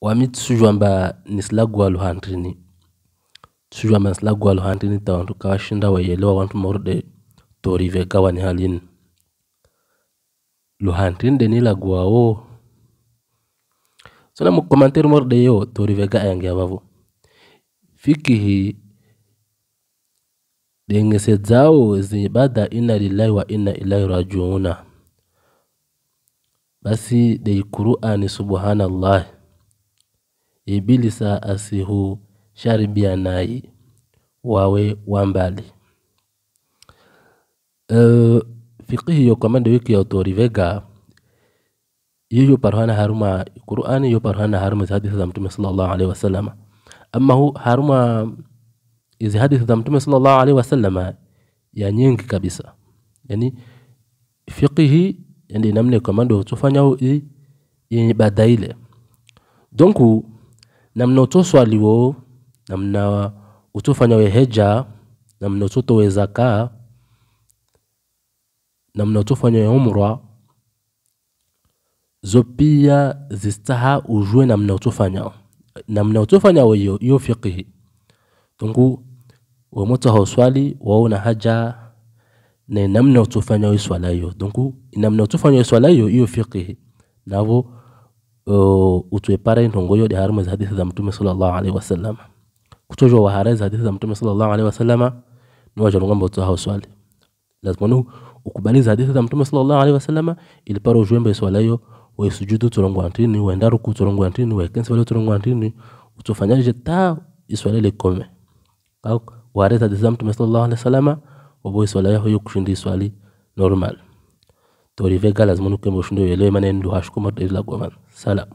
wami tusujwamba nisilagwalu hantini tusujwamba nisilagwalu hantini ta wantu kawashinda wayelewa wantu marude torive kawa ni halini luhantini denilagwawo sona mukomanteri marude yo torive ga ayange avavo fikihi dengese zao zibada ina lillahi wa inna ilahi rajiuna basi deikuru ani subhanallah Ibilisa asihu sharibia nai wawe wambali uh, e, fiqihi yo kamande wiki ya vega yiyo parhana haruma qur'ani yo parhana haruma hizi hadithi za mtume sallallahu alaihi wasallam amma hu haruma izi hadithi za mtume sallallahu alaihi wasallam ya nyingi kabisa yani fiqihi yani namne kamande utufanya yenye badaile donc na mnaotoswaliwo na mna utofanya weheja na mnaototowe zaka na mnaotofanya umra zo pia zistaha ujue namna utofanya namna utofanya weyo iyo fiqihi tungu wemotaho swali waona haja na namna utofanya swala hiyo tungu namna utofanya swala hiyo iyo fiqihi navo Uh, utwepare ntongo yo yode harimo hadithi za mtume sallallahu alaihi wasallam kutojo wa waharazi hadithi za mtume sallallahu alaihi wasallam ni wa wacha ngomba hao swali lazima nu ukubaliza hadithi za mtume sallallahu alaihi wasallam ili paro jwembe swala hiyo wa sujudu tulongo antini wa ndaru ku tulongo antini wa kensi wale tulongo antini utofanyaje ta iswala ile kome au waharazi hadithi za mtume sallallahu alaihi wasallam wa wabo swala hiyo kushindi swali normal to rive galas mun kembo shundo yelewe manen du hashkuma to izla goman salam